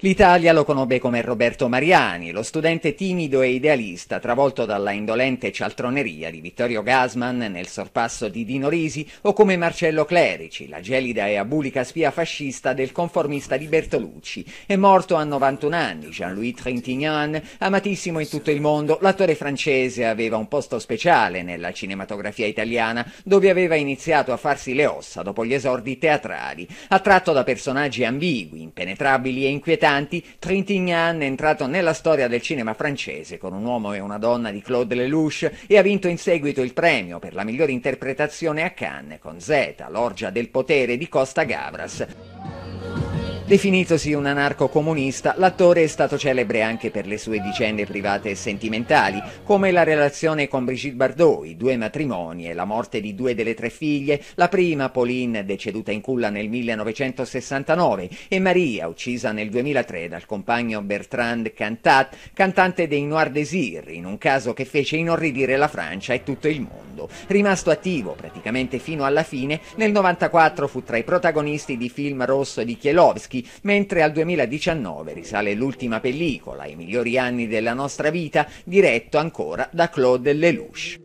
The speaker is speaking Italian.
L'Italia lo conobbe come Roberto Mariani, lo studente timido e idealista travolto dalla indolente cialtroneria di Vittorio Gasman nel sorpasso di Dino Risi o come Marcello Clerici, la gelida e abulica spia fascista del conformista di Bertolucci. È morto a 91 anni Jean-Louis Trintignant, amatissimo in tutto il mondo, l'attore francese aveva un posto speciale nella cinematografia italiana, dove aveva iniziato a farsi le ossa dopo gli esordi teatrali, attratto da personaggi ambigui, impenetrabili e inquietanti anni, Trintignant è entrato nella storia del cinema francese con un uomo e una donna di Claude Lelouch e ha vinto in seguito il premio per la migliore interpretazione a Cannes con Z, l'orgia del potere di Costa Gavras. Definitosi un anarco-comunista, l'attore è stato celebre anche per le sue vicende private e sentimentali, come la relazione con Brigitte Bardot, i due matrimoni e la morte di due delle tre figlie, la prima, Pauline, deceduta in culla nel 1969, e Maria, uccisa nel 2003 dal compagno Bertrand Cantat, cantante dei Noir Désir, in un caso che fece inorridire la Francia e tutto il mondo. Rimasto attivo praticamente fino alla fine, nel 1994 fu tra i protagonisti di film rosso di Kielowski, 20, mentre al 2019 risale l'ultima pellicola, I migliori anni della nostra vita, diretto ancora da Claude Lelouch.